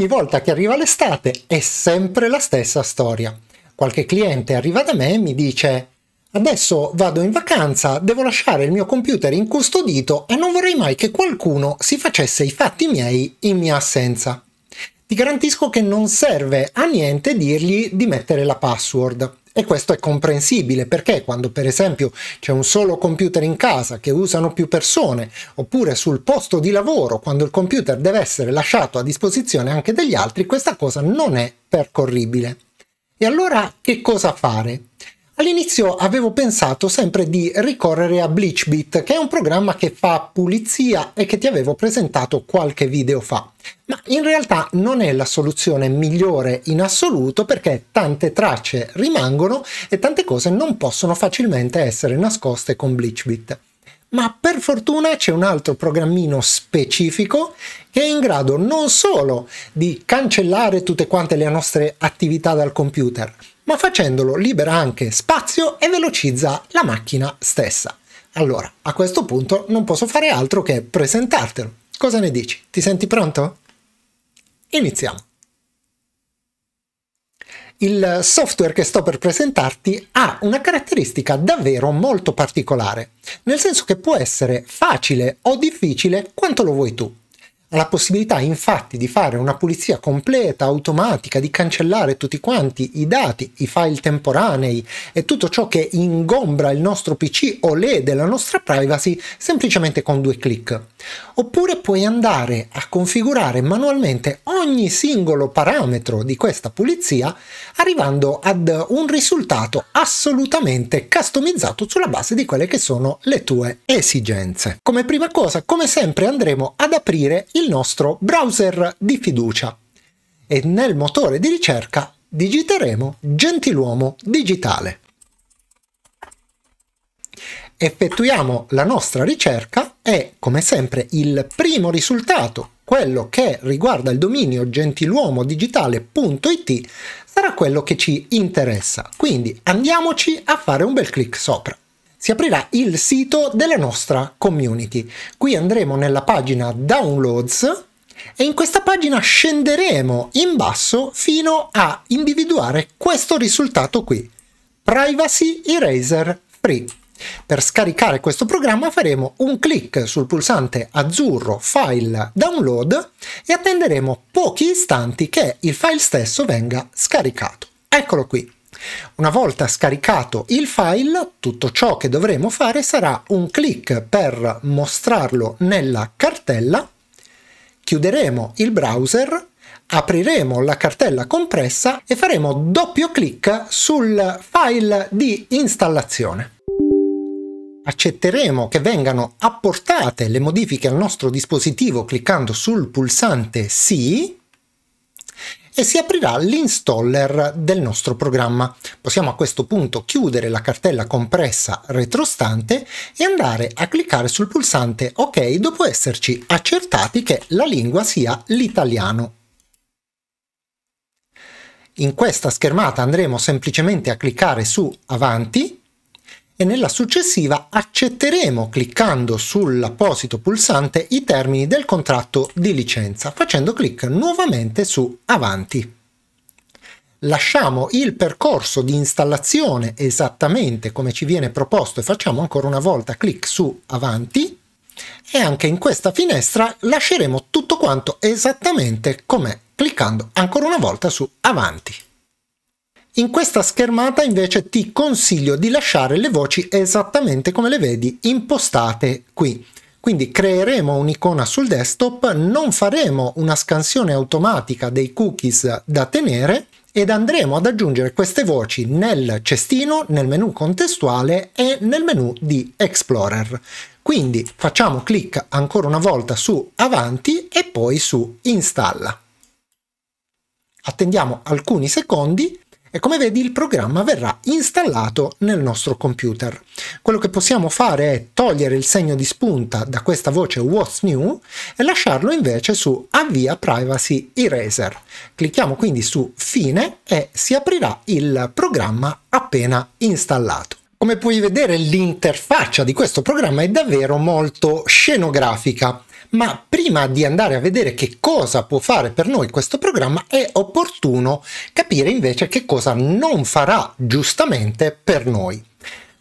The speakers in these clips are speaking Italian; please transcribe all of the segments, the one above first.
ogni volta che arriva l'estate è sempre la stessa storia. Qualche cliente arriva da me e mi dice Adesso vado in vacanza, devo lasciare il mio computer incustodito e non vorrei mai che qualcuno si facesse i fatti miei in mia assenza. Ti garantisco che non serve a niente dirgli di mettere la password. E questo è comprensibile perché quando per esempio c'è un solo computer in casa che usano più persone, oppure sul posto di lavoro quando il computer deve essere lasciato a disposizione anche degli altri, questa cosa non è percorribile. E allora che cosa fare? All'inizio avevo pensato sempre di ricorrere a BleachBit, che è un programma che fa pulizia e che ti avevo presentato qualche video fa. Ma in realtà non è la soluzione migliore in assoluto perché tante tracce rimangono e tante cose non possono facilmente essere nascoste con BleachBit. Ma per fortuna c'è un altro programmino specifico che è in grado non solo di cancellare tutte quante le nostre attività dal computer, ma facendolo libera anche spazio e velocizza la macchina stessa. Allora, a questo punto non posso fare altro che presentartelo. Cosa ne dici? Ti senti pronto? Iniziamo. Il software che sto per presentarti ha una caratteristica davvero molto particolare, nel senso che può essere facile o difficile quanto lo vuoi tu la possibilità infatti di fare una pulizia completa, automatica, di cancellare tutti quanti i dati, i file temporanei e tutto ciò che ingombra il nostro PC o lede la nostra privacy semplicemente con due clic. Oppure puoi andare a configurare manualmente ogni singolo parametro di questa pulizia arrivando ad un risultato assolutamente customizzato sulla base di quelle che sono le tue esigenze. Come prima cosa, come sempre, andremo ad aprire il nostro browser di fiducia e nel motore di ricerca digiteremo Gentiluomo Digitale effettuiamo la nostra ricerca e, come sempre, il primo risultato, quello che riguarda il dominio gentiluomodigitale.it, sarà quello che ci interessa. Quindi andiamoci a fare un bel clic sopra. Si aprirà il sito della nostra community. Qui andremo nella pagina Downloads e in questa pagina scenderemo in basso fino a individuare questo risultato qui. Privacy Eraser Free. Per scaricare questo programma faremo un clic sul pulsante azzurro File Download e attenderemo pochi istanti che il file stesso venga scaricato. Eccolo qui. Una volta scaricato il file, tutto ciò che dovremo fare sarà un clic per mostrarlo nella cartella, chiuderemo il browser apriremo la cartella compressa e faremo doppio clic sul file di installazione accetteremo che vengano apportate le modifiche al nostro dispositivo cliccando sul pulsante Sì e si aprirà l'installer del nostro programma. Possiamo a questo punto chiudere la cartella compressa retrostante e andare a cliccare sul pulsante Ok dopo esserci accertati che la lingua sia l'italiano in questa schermata andremo semplicemente a cliccare su Avanti e nella successiva accetteremo cliccando sull'apposito pulsante i termini del contratto di licenza facendo clic nuovamente su Avanti. Lasciamo il percorso di installazione esattamente come ci viene proposto e facciamo ancora una volta clic su Avanti e anche in questa finestra lasceremo tutto quanto esattamente com'è cliccando ancora una volta su Avanti. In questa schermata invece ti consiglio di lasciare le voci esattamente come le vedi impostate qui. Quindi creeremo un'icona sul desktop, non faremo una scansione automatica dei cookies da tenere ed andremo ad aggiungere queste voci nel cestino, nel menu contestuale e nel menu di Explorer. Quindi facciamo clic ancora una volta su Avanti e poi su Installa. Attendiamo alcuni secondi e come vedi il programma verrà installato nel nostro computer. Quello che possiamo fare è togliere il segno di spunta da questa voce What's New e lasciarlo invece su Avvia Privacy Eraser. Clicchiamo quindi su Fine e si aprirà il programma appena installato. Come puoi vedere l'interfaccia di questo programma è davvero molto scenografica ma prima di andare a vedere che cosa può fare per noi questo programma è opportuno capire invece che cosa non farà giustamente per noi.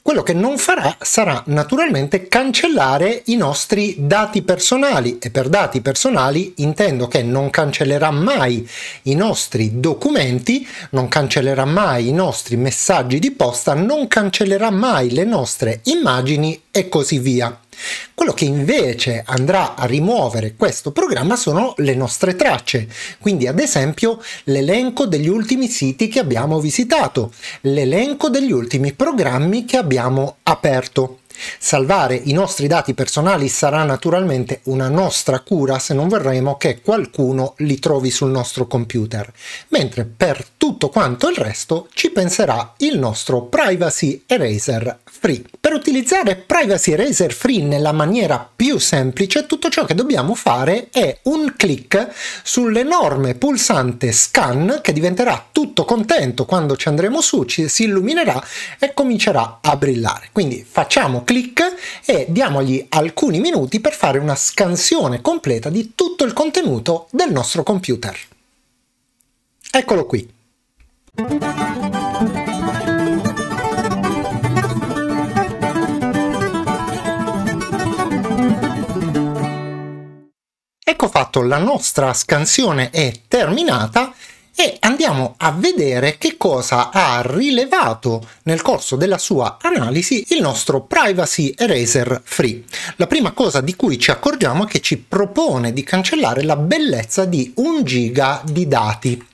Quello che non farà sarà naturalmente cancellare i nostri dati personali e per dati personali intendo che non cancellerà mai i nostri documenti, non cancellerà mai i nostri messaggi di posta, non cancellerà mai le nostre immagini e così via. Quello che invece andrà a rimuovere questo programma sono le nostre tracce, quindi ad esempio l'elenco degli ultimi siti che abbiamo visitato, l'elenco degli ultimi programmi che abbiamo aperto. Salvare i nostri dati personali sarà naturalmente una nostra cura se non vorremmo che qualcuno li trovi sul nostro computer, mentre per tutto quanto il resto ci penserà il nostro Privacy Eraser free. Per utilizzare Privacy Razer Free nella maniera più semplice, tutto ciò che dobbiamo fare è un clic sull'enorme pulsante scan che diventerà tutto contento quando ci andremo su, ci, si illuminerà e comincerà a brillare. Quindi facciamo clic e diamogli alcuni minuti per fare una scansione completa di tutto il contenuto del nostro computer. Eccolo qui. Ecco fatto, la nostra scansione è terminata e andiamo a vedere che cosa ha rilevato nel corso della sua analisi il nostro Privacy Eraser Free. La prima cosa di cui ci accorgiamo è che ci propone di cancellare la bellezza di un giga di dati.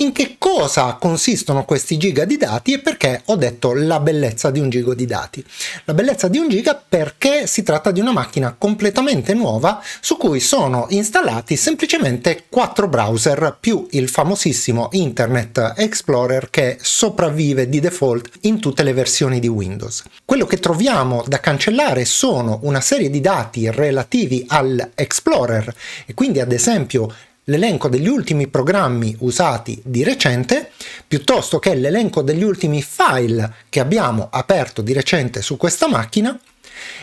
In che cosa consistono questi giga di dati e perché ho detto la bellezza di un giga di dati? La bellezza di un giga perché si tratta di una macchina completamente nuova su cui sono installati semplicemente quattro browser più il famosissimo famosissimo Internet Explorer che sopravvive di default in tutte le versioni di Windows. Quello che troviamo da cancellare sono una serie di dati relativi all'Explorer e quindi ad esempio l'elenco degli ultimi programmi usati di recente piuttosto che l'elenco degli ultimi file che abbiamo aperto di recente su questa macchina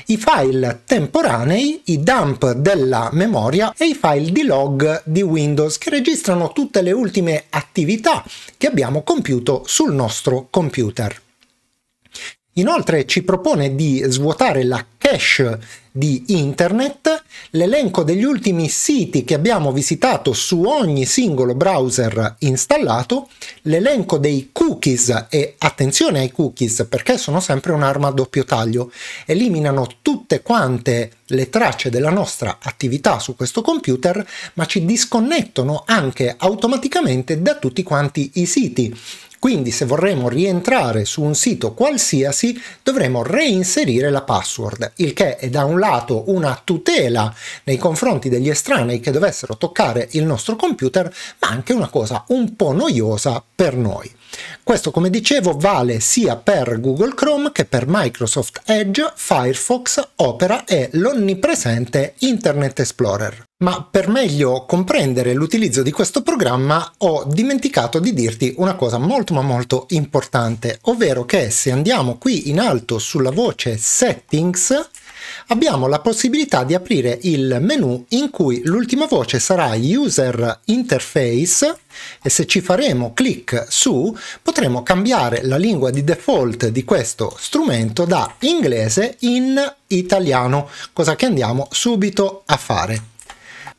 i file temporanei, i dump della memoria e i file di log di Windows che registrano tutte le ultime attività che abbiamo compiuto sul nostro computer. Inoltre ci propone di svuotare la cache di internet, l'elenco degli ultimi siti che abbiamo visitato su ogni singolo browser installato, l'elenco dei cookies e attenzione ai cookies perché sono sempre un'arma a doppio taglio, eliminano tutte quante le tracce della nostra attività su questo computer ma ci disconnettono anche automaticamente da tutti quanti i siti quindi se vorremmo rientrare su un sito qualsiasi dovremo reinserire la password, il che è da un lato una tutela nei confronti degli estranei che dovessero toccare il nostro computer, ma anche una cosa un po' noiosa per noi. Questo, come dicevo, vale sia per Google Chrome che per Microsoft Edge, Firefox, Opera e l'onnipresente Internet Explorer. Ma per meglio comprendere l'utilizzo di questo programma ho dimenticato di dirti una cosa molto ma molto importante, ovvero che se andiamo qui in alto sulla voce Settings abbiamo la possibilità di aprire il menu in cui l'ultima voce sarà User Interface e se ci faremo clic su potremo cambiare la lingua di default di questo strumento da inglese in italiano, cosa che andiamo subito a fare.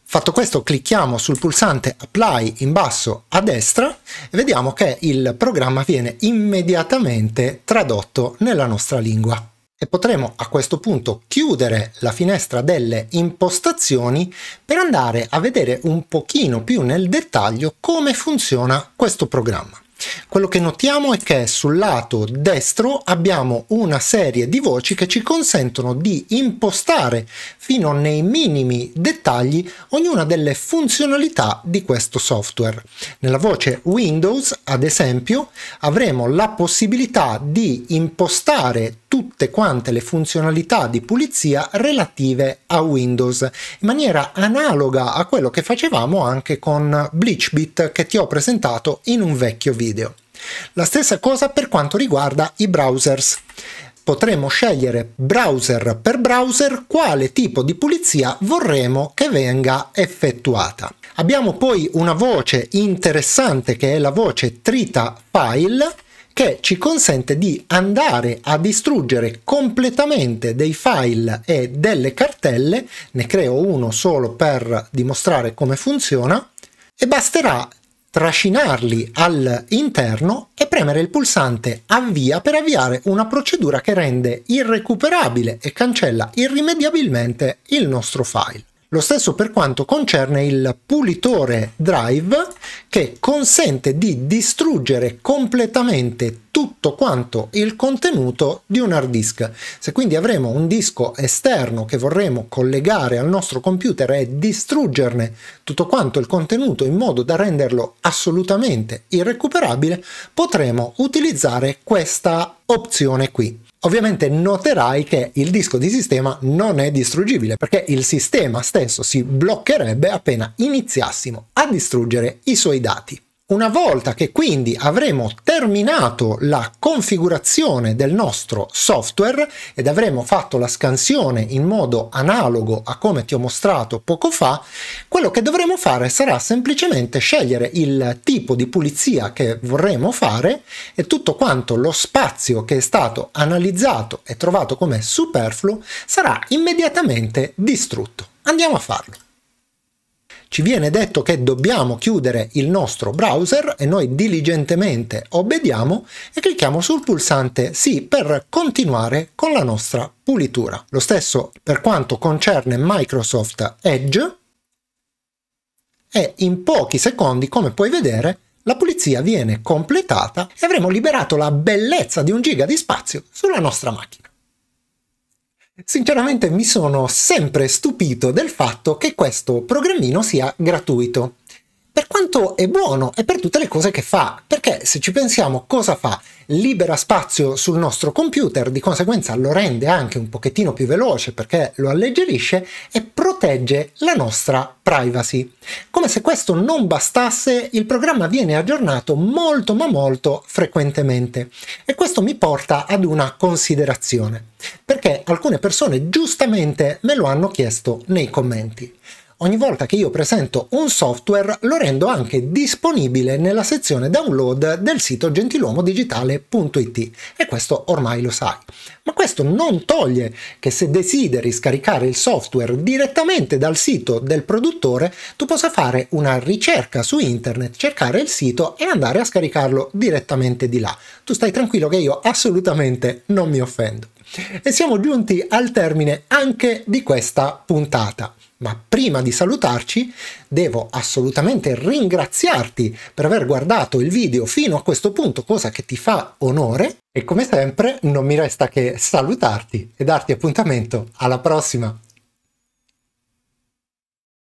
Fatto questo clicchiamo sul pulsante apply in basso a destra e vediamo che il programma viene immediatamente tradotto nella nostra lingua e potremo a questo punto chiudere la finestra delle impostazioni per andare a vedere un pochino più nel dettaglio come funziona questo programma. Quello che notiamo è che sul lato destro abbiamo una serie di voci che ci consentono di impostare fino nei minimi dettagli ognuna delle funzionalità di questo software. Nella voce Windows, ad esempio, avremo la possibilità di impostare tutte quante le funzionalità di pulizia relative a Windows in maniera analoga a quello che facevamo anche con BleachBit che ti ho presentato in un vecchio video video. La stessa cosa per quanto riguarda i browsers. Potremo scegliere browser per browser quale tipo di pulizia vorremmo che venga effettuata. Abbiamo poi una voce interessante che è la voce trita file che ci consente di andare a distruggere completamente dei file e delle cartelle, ne creo uno solo per dimostrare come funziona, e basterà trascinarli all'interno e premere il pulsante avvia per avviare una procedura che rende irrecuperabile e cancella irrimediabilmente il nostro file. Lo stesso per quanto concerne il pulitore drive che consente di distruggere completamente tutto quanto il contenuto di un hard disk. Se quindi avremo un disco esterno che vorremmo collegare al nostro computer e distruggerne tutto quanto il contenuto in modo da renderlo assolutamente irrecuperabile, potremo utilizzare questa opzione qui. Ovviamente noterai che il disco di sistema non è distruggibile perché il sistema stesso si bloccherebbe appena iniziassimo a distruggere i suoi dati. Una volta che quindi avremo terminato la configurazione del nostro software ed avremo fatto la scansione in modo analogo a come ti ho mostrato poco fa, quello che dovremo fare sarà semplicemente scegliere il tipo di pulizia che vorremmo fare e tutto quanto lo spazio che è stato analizzato e trovato come superfluo sarà immediatamente distrutto. Andiamo a farlo ci viene detto che dobbiamo chiudere il nostro browser e noi diligentemente obbediamo e clicchiamo sul pulsante sì per continuare con la nostra pulitura. Lo stesso per quanto concerne Microsoft Edge e in pochi secondi, come puoi vedere, la pulizia viene completata e avremo liberato la bellezza di un giga di spazio sulla nostra macchina. Sinceramente mi sono sempre stupito del fatto che questo programmino sia gratuito. Per quanto è buono e per tutte le cose che fa, perché se ci pensiamo cosa fa, libera spazio sul nostro computer, di conseguenza lo rende anche un pochettino più veloce perché lo alleggerisce e protegge la nostra privacy. Come se questo non bastasse, il programma viene aggiornato molto ma molto frequentemente e questo mi porta ad una considerazione perché alcune persone giustamente me lo hanno chiesto nei commenti. Ogni volta che io presento un software lo rendo anche disponibile nella sezione download del sito gentiluomodigitale.it e questo ormai lo sai. Ma questo non toglie che se desideri scaricare il software direttamente dal sito del produttore, tu possa fare una ricerca su internet, cercare il sito e andare a scaricarlo direttamente di là. Tu stai tranquillo che io assolutamente non mi offendo. E siamo giunti al termine anche di questa puntata. Ma prima di salutarci devo assolutamente ringraziarti per aver guardato il video fino a questo punto, cosa che ti fa onore. E come sempre non mi resta che salutarti e darti appuntamento alla prossima.